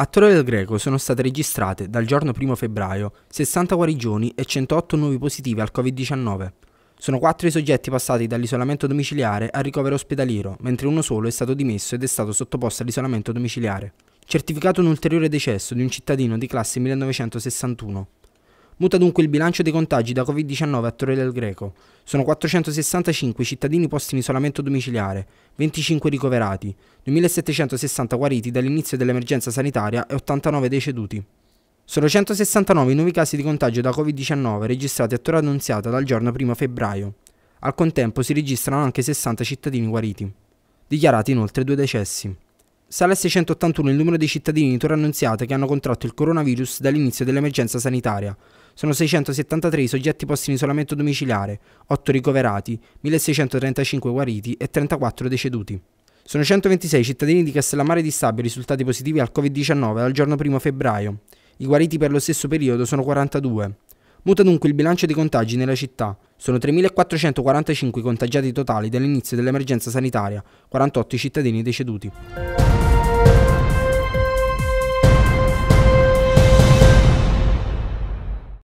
A Torre del Greco sono state registrate dal giorno 1 febbraio 60 guarigioni e 108 nuovi positivi al Covid-19. Sono quattro i soggetti passati dall'isolamento domiciliare al ricovero ospedaliero, mentre uno solo è stato dimesso ed è stato sottoposto all'isolamento domiciliare. Certificato un ulteriore decesso di un cittadino di classe 1961. Muta dunque il bilancio dei contagi da Covid-19 a Torre del Greco. Sono 465 cittadini posti in isolamento domiciliare, 25 ricoverati, 2760 guariti dall'inizio dell'emergenza sanitaria e 89 deceduti. Sono 169 i nuovi casi di contagio da Covid-19 registrati a Torre Annunziata dal giorno 1 febbraio. Al contempo si registrano anche 60 cittadini guariti. Dichiarati inoltre due decessi. Sale a 681 il numero dei cittadini di Torre Annunziata che hanno contratto il coronavirus dall'inizio dell'emergenza sanitaria, sono 673 i soggetti posti in isolamento domiciliare, 8 ricoverati, 1635 guariti e 34 deceduti. Sono 126 cittadini di Castellammare di Stabio risultati positivi al Covid-19 dal giorno 1 febbraio. I guariti per lo stesso periodo sono 42. Muta dunque il bilancio dei contagi nella città. Sono 3.445 i contagiati totali dall'inizio dell'emergenza sanitaria, 48 i cittadini deceduti.